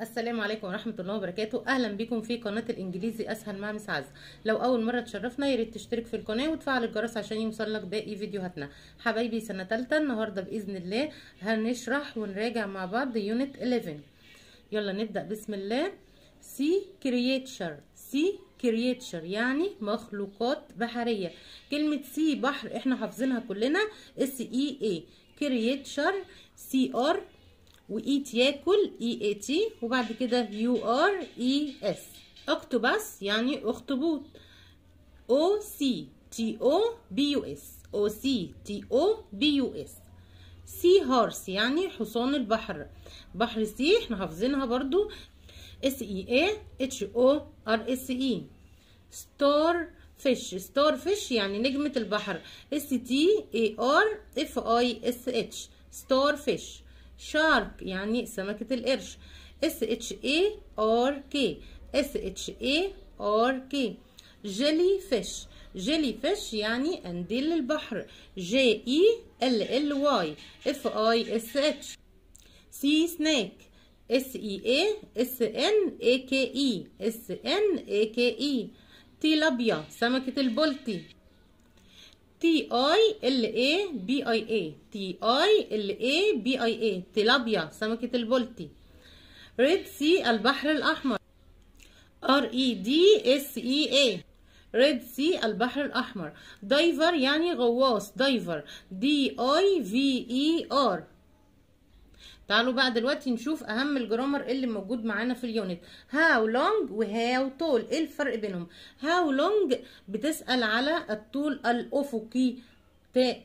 السلام عليكم ورحمه الله وبركاته اهلا بكم في قناه الانجليزي اسهل مع مس عز لو اول مره تشرفنا يا ريت تشترك في القناه وتفعل الجرس عشان يوصلك باقي فيديوهاتنا حبايبي سنه ثالثه النهارده باذن الله هنشرح ونراجع مع بعض يونت 11 يلا نبدا بسم الله سي كرييتشر سي كرييتشر يعني مخلوقات بحريه كلمه سي بحر احنا حافظينها كلنا اس اي اي كرييتشر سي ار eat ياكل اي اي وبعد كده يو ار اي اس اكتوباس يعني اخطبوط o c t o b u s o سي t o b u s سي هارس يعني حصان البحر بحر سي احنا حافظينها برضو s e a h o ار s e ستار فيش ستار فيش يعني نجمة البحر s t a r f i اس اتش ستار فيش شارب يعني سمكة القرش S H A R K S H A R K جيلي فيش جيلي فيش يعني قنديل البحر J E L L Y F I S H سي سناك S E A S N A K E S N A K E تيلابيا سمكة البلطي تي اي ال اي بي اي اي تي اي ال اي بي اي اي تلابيا سمكة البولتي ريد سي البحر الأحمر ار اي دي اس اي اي ريد سي البحر الأحمر دايفر يعني غواص دايفر دي اي في اي ار تعالوا بقى دلوقتي نشوف اهم الجرامر اللي موجود معانا في اليونت هاو لونج وهاو طول ايه الفرق بينهم هاو لونج بتسال على الطول الافقي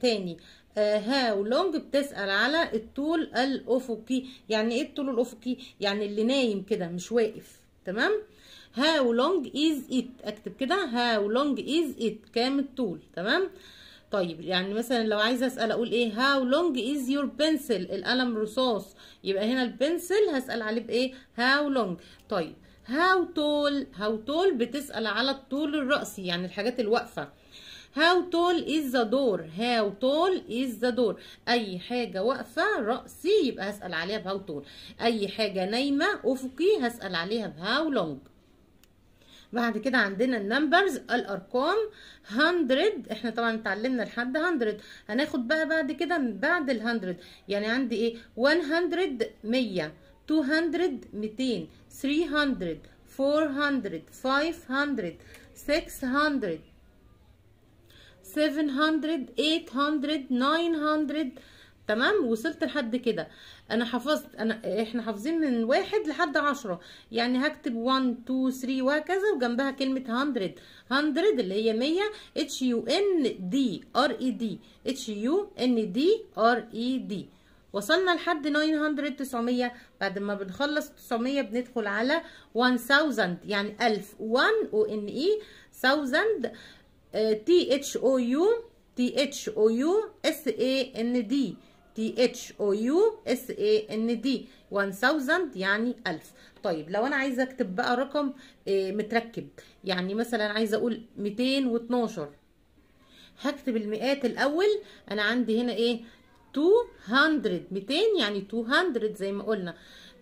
تاني هاو آه، لونج بتسال على الطول الافقي يعني ايه الطول الافقي يعني اللي نايم كده مش واقف تمام هاو لونج از ات اكتب كده هاو لونج از ات كام الطول تمام طيب يعني مثلا لو عايزه اسال اقول ايه هاو لونج از يور بنسل القلم رصاص يبقى هنا البنسل هسال عليه بايه هاو لونج طيب هاو تول هاو تول بتسال على الطول الراسي يعني الحاجات الواقفه هاو تول از ذا دور هاو تول از ذا دور اي حاجه واقفه راسي يبقى هسال عليها بهاو تول اي حاجه نايمه افقي هسال عليها بهاو لونج بعد كده عندنا النمبرز الارقام 100 احنا طبعا اتعلمنا لحد 100 هناخد بقى بعد كده بعد ال 100 يعني عندي ايه 100 100 200 200 300 400 500 600 700 800 900 تمام وصلت لحد كده انا حفظت انا احنا حافظين من واحد لحد عشرة يعني هكتب 1 2 3 وهكذا وجنبها كلمه 100 100 اللي هي 100 اتش يو ان دي ار اي دي اتش يو ان دي ار اي دي وصلنا لحد 900 900 بعد ما بنخلص 900 بندخل على 1000 يعني 1000 1 او ان اي 1000 تي اتش او يو تي اتش او يو اس اي ان دي تي اتش او يو اس اي ان دي 1000 يعني 1000 طيب لو انا عايزه اكتب بقى رقم آه، متركب يعني مثلا عايزه اقول 212 هكتب المئات الاول انا عندي هنا ايه 200 200 يعني 200 زي ما قلنا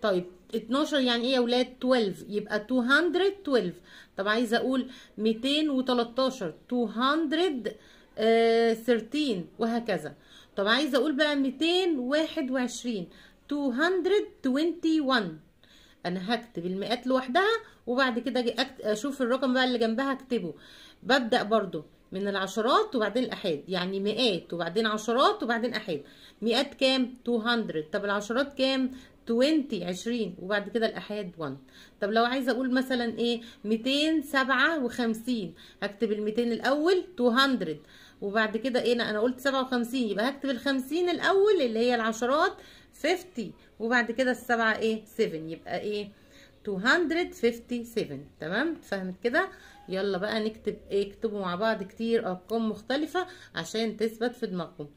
طيب 12 يعني ايه يا اولاد 12 يبقى 212 طب عايزه اقول 213 213 آه، وهكذا طب عايزه اقول بقى 221 221 انا هكتب المئات لوحدها وبعد كده اجي اشوف الرقم بقى اللي جنبها اكتبه ببدا برضو من العشرات وبعدين الاحاد يعني مئات وبعدين عشرات وبعدين احاد مئات كام 200 طب العشرات كام 20 20 وبعد كده الاحاد 1 طب لو عايزه اقول مثلا ايه 257 هكتب ال 200 الاول 200 وبعد كده ايه انا قلت سبعة وخمسين يبقى هكتب الخمسين الاول اللي هي العشرات فيفتي وبعد كده السبعة ايه سيفن يبقى ايه 257 تمام فهمت كده يلا بقى نكتب ايه اكتبوا مع بعض كتير ارقام مختلفه عشان تثبت في دماغكم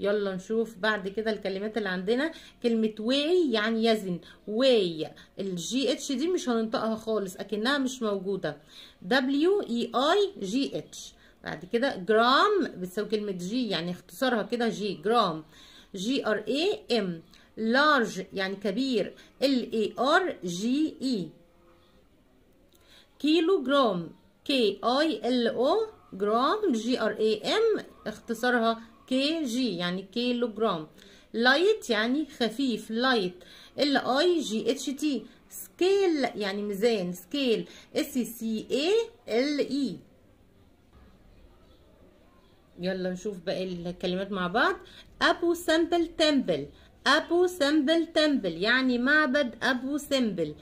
يلا نشوف بعد كده الكلمات اللي عندنا كلمه واي يعني يزن واي الجي اتش دي مش هننطقها خالص اكنها مش موجوده دبليو اي اي جي اتش بعد كده جرام بتساوي كلمه جي يعني اختصارها كده جي جرام جي ار اي ام لارج يعني كبير ال اي ار جي اي كيلو جرام كي اي ال او جرام جي ار اي ام اختصارها كي جي يعني كيلو جرام لايت يعني خفيف لايت ال اي جي اتش تي سكيل يعني ميزان سكيل اس سي اي ال اي يلا نشوف باقي الكلمات مع بعض ابو سمبل تمبل ابو سمبل تمبل يعني معبد ابو سمبل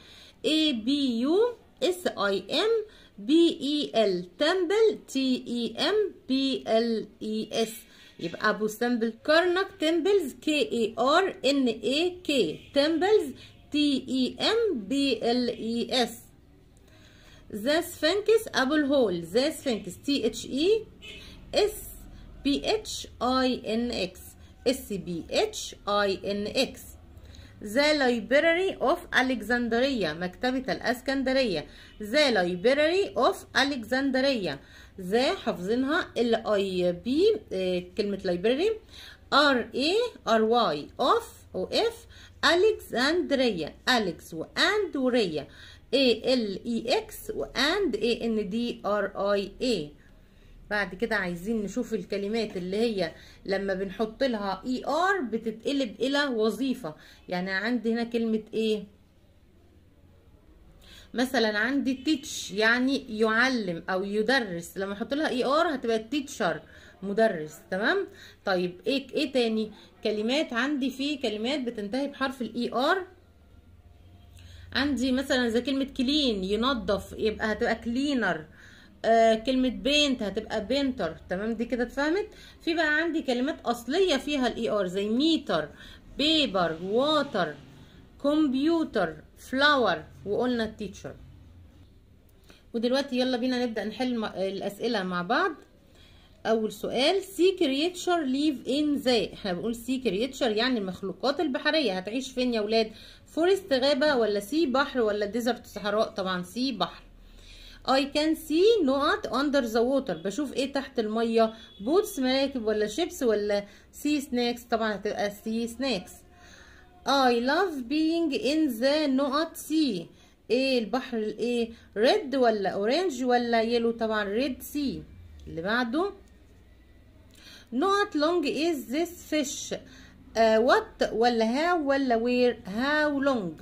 اي بي يو اس اي ام بي اي ال تمبل تي اي ام بي ال اي اس يبقى ابو سمبل كارنك تمبلز كي اي ار ان اي كي تمبلز تي اي ام بي ال اي اس ذا سفنكس ابو الهول ذا سفنكس تي اتش اي اس بي اتش اي ان اكس اس بي اتش اي ان اكس ذا لايبراري اوف الكسندريه مكتبه الاسكندريه ذا لايبراري اوف الكسندريه ذا حافظينها ال اي بي كلمه لايبراري ار اي ار واي اوف او اف الكسندريه اليكس واند وريا A L E X and A N D R I A بعد كده عايزين نشوف الكلمات اللي هي لما بنحط لها اي e ار بتتقلب الى وظيفه يعني عندي هنا كلمه ايه مثلا عندي تيتش يعني يعلم او يدرس لما احط لها اي e ار هتبقى تيتشر مدرس تمام طيب ايه ايه تاني كلمات عندي في كلمات بتنتهي بحرف الاي ار e عندي مثلا زي كلمه كلين ينظف يبقى هتبقى كلينر آه، كلمه بينت هتبقى بينتر تمام دي كده اتفهمت في بقى عندي كلمات اصليه فيها الاي ار e زي ميتر بيبر واتر كمبيوتر فلاور وقلنا التيتشر ودلوقتي يلا بينا نبدا نحل الاسئله مع بعض اول سؤال سي كريتشر ليف ان ذا احنا بنقول سي كريتشر يعني المخلوقات البحريه هتعيش فين يا ولاد فورست غابه ولا سي بحر ولا ديزرت صحراء طبعا سي بحر I can see نقط under the water بشوف ايه تحت المية بوتس مراكب ولا شيبس ولا سي سناكس طبعا هتبقى سي سناكس I love being in the نقط سي ايه البحر الايه ريد ولا اورنج ولا يلو طبعا ريد سي اللي بعده نقط لونج از ذس فيش وات ولا هاو ولا وير هاو لونج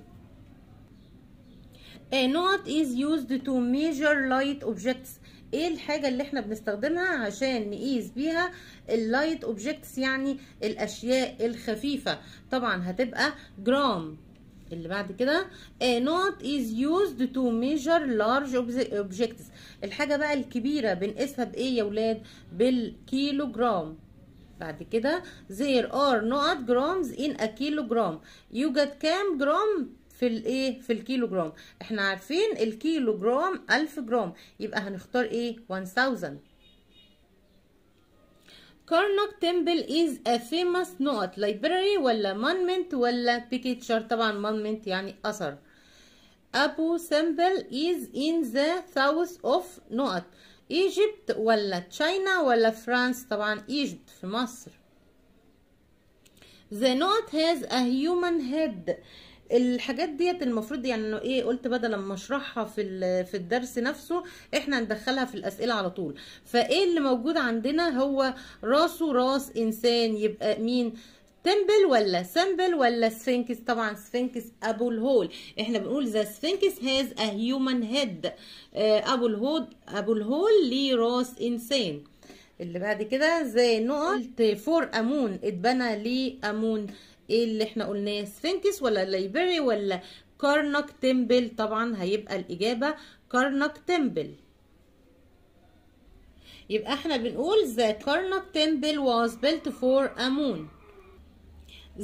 knot is used to measure light objects ايه الحاجه اللي احنا بنستخدمها عشان نقيس بيها اللايت اوبجكتس يعني الاشياء الخفيفه طبعا هتبقى جرام اللي بعد كده a knot is used to measure large objects الحاجه بقى الكبيره بنقيسها بايه يا ولاد بالكيلو جرام بعد كده there are not grams in a kilogram يوجد كام جرام في الايه في الكيلو جرام احنا عارفين الكيلو جرام 1000 جرام يبقى هنختار ايه 1000 كارنوك تمبل از ا فيموس نوت لايبراري ولا مونمنت ولا بيكتشر طبعا مونمنت يعني اثر ابو سمبل از ان ذا ساوث اوف نوت ايجيبت ولا تشاينا ولا فرانس طبعا ايجيبت في مصر The note has a human head الحاجات ديت المفروض يعني انه ايه قلت بدل ما اشرحها في في الدرس نفسه احنا ندخلها في الاسئله على طول فايه اللي موجود عندنا هو راسه راس انسان يبقى مين تمبل ولا سمبل ولا سفنكس طبعا سفنكس ابو الهول احنا بنقول ذا سفنكس هاز ا هيومن هيد ابو الهول ابو الهول ليه راس انسان اللي بعد كده زي نقط فور امون اتبنى ليه امون ايه اللي احنا قلناه سفنكس ولا ليبري ولا كارنك تمبل طبعا هيبقى الاجابه كارنك تمبل يبقى احنا بنقول the Karnak temple was built for a moon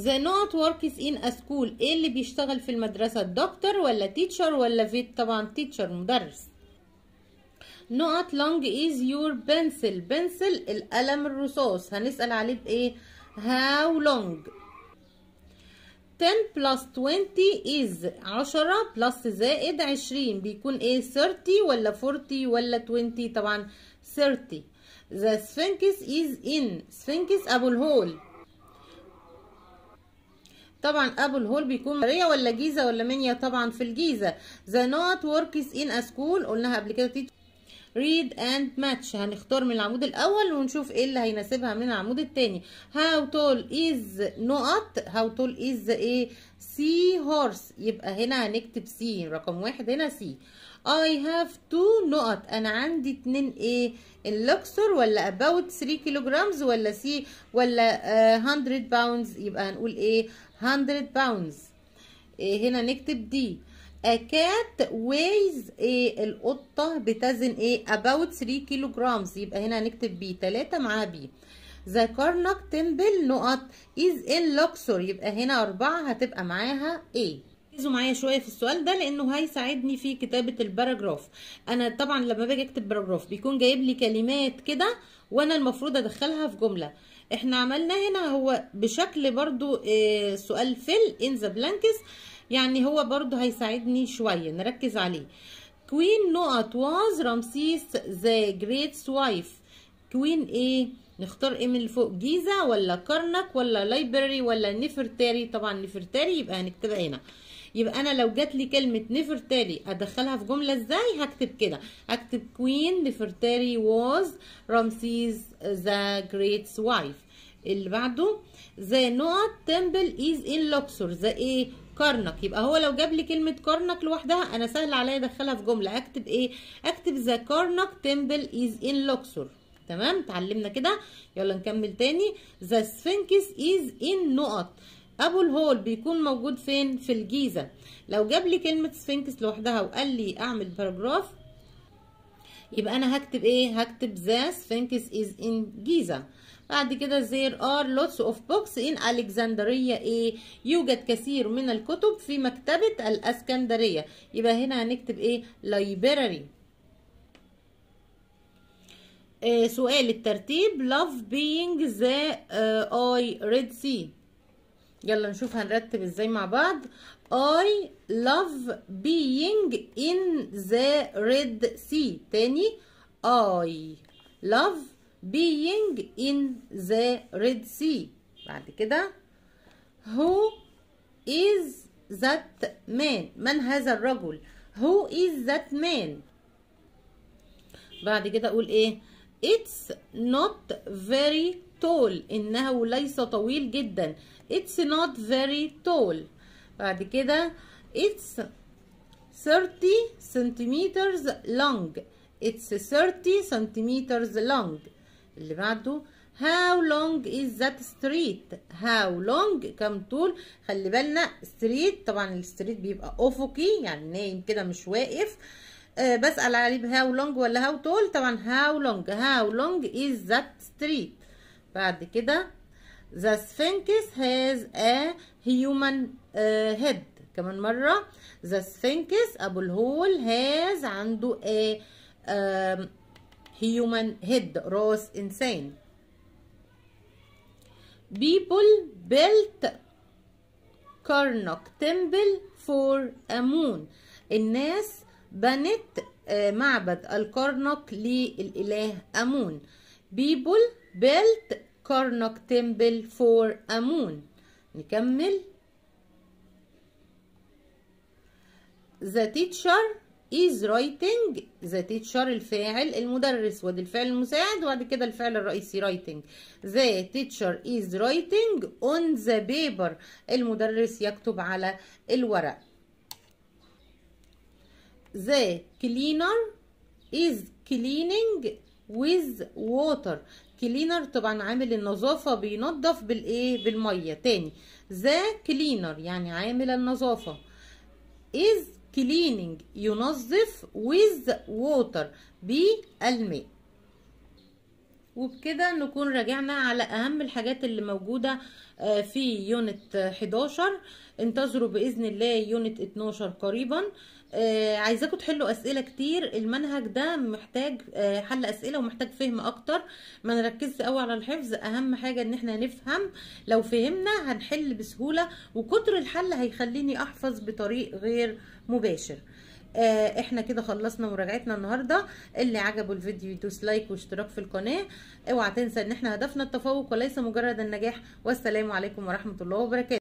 the not works in a school ايه اللي بيشتغل في المدرسة دكتور ولا تيتشر ولا فيت طبعا تيتشر مدرس not long is your pencil pencil القلم الرصاص هنسأل عليه بايه how long 10 plus 20 is 10 plus زائد 20 بيكون ايه 30 ولا 40 ولا 20 طبعا 30 the sphinx is in sphinx ابو الهول طبعا ابو الهول بيكون مريه ولا جيزه ولا منيا طبعا في الجيزه the not works in a school قلناها قبل كده read and match هنختار من العمود الاول ونشوف ايه اللي هيناسبها من العمود التاني how tall is نقط how tall is ايه سي هورس يبقى هنا هنكتب سي رقم واحد هنا سي I have two نقط أنا عندي اتنين إيه اللوكسور ولا about 3 كيلوجرامز ولا سي ولا 100 uh, باوندز يبقى هنقول إيه 100 باوندز إيه هنا نكتب دي cat weighs ايه القطه بتزن ايه about 3 كيلو جرامز يبقى هنا هنكتب B 3 معاها B ذا كارنك تمبل نقط از ان لوكسور يبقى هنا أربعة هتبقى معاها ايه ركزوا معايا شويه في السؤال ده لانه هيساعدني في كتابه الباراجراف انا طبعا لما باجي اكتب باراجراف بيكون جايب لي كلمات كده وانا المفروض ادخلها في جمله احنا عملنا هنا هو بشكل برضو آه، سؤال فيل ان ذا بلانكس يعني هو برضه هيساعدني شويه نركز عليه كوين نقط واز رمسيس ذا جريتس وايف كوين ايه نختار ايه من اللي فوق جيزه ولا كرنك ولا لايبرري ولا نفرتاري طبعا نفرتاري يبقى هنكتبها هنا يبقى انا لو جات لي كلمه نفرتاري ادخلها في جمله ازاي هكتب كده هكتب كوين نفرتاري واز رمسيس ذا جريتس وايف اللي بعده ذا نوت تمبل از ان لوكسور ذا ايه كرنك يبقى هو لو جاب لي كلمه كرنك لوحدها انا سهل عليا ادخلها في جمله اكتب ايه اكتب ذا كرنك تمبل از ان لوكسور تمام اتعلمنا كده يلا نكمل تاني ذا سفنكس از ان نقط ابو الهول بيكون موجود فين في الجيزه لو جاب لي كلمه سفنكس لوحدها وقال لي اعمل باراجراف يبقى انا هكتب ايه هكتب ذا سفنكس از ان جيزه بعد كده there are lots of books in Alexandria ايه يوجد كثير من الكتب في مكتبة الاسكندرية يبقى هنا هنكتب ايه لايبراري آه سؤال الترتيب love being the uh, I read sea يلا نشوف هنرتب ازاي مع بعض I love being in the red sea تاني I love being in the Red Sea بعد كده who is that man من هذا الرجل who is that man بعد كده اقول ايه it's not very tall انه ليس طويل جدا it's not very tall بعد كده it's 30 centimeters long it's 30 centimeters long اللي بعده هاو لونج از ذات ستريت هاو لونج كم طول خلي بالنا ستريت طبعا الستريت بيبقى افقي يعني نايم كده مش واقف أه بسال عليه how لونج ولا هاو طول طبعا هاو لونج هاو لونج از ذات ستريت بعد كده ذا سفنكس هاز ا هيومن هيد كمان مره ذا سفنكس ابو الهول هاز عنده ا human head راس إنسان people built Karnak temple for a moon الناس بنت معبد الكرنك للإله أمون people built Karnak temple for a moon نكمل The teacher is writing the teacher الفاعل المدرس وادي الفعل المساعد وبعد كده الفعل الرئيسي writing the teacher is writing on the paper المدرس يكتب على الورق the cleaner is cleaning with water cleaner طبعا عامل النظافة بينظف بالايه بالمية تاني the cleaner يعني عامل النظافة is كليننج ينظف with water بالماء وبكده نكون راجعنا على اهم الحاجات اللي موجودة آه، في يونت 11 انتظروا باذن الله يونت 12 قريبا آه، عايزاكم تحلوا اسئلة كتير المنهج ده محتاج آه، حل اسئلة ومحتاج فهم اكتر ما نركزش قوي على الحفظ اهم حاجة ان احنا نفهم لو فهمنا هنحل بسهولة وكتر الحل هيخليني احفظ بطريق غير مباشر آه احنا كده خلصنا مراجعتنا النهارده اللي عجبه الفيديو يدوس لايك واشتراك في القناه اوعى تنسى ان احنا هدفنا التفوق وليس مجرد النجاح والسلام عليكم ورحمه الله وبركاته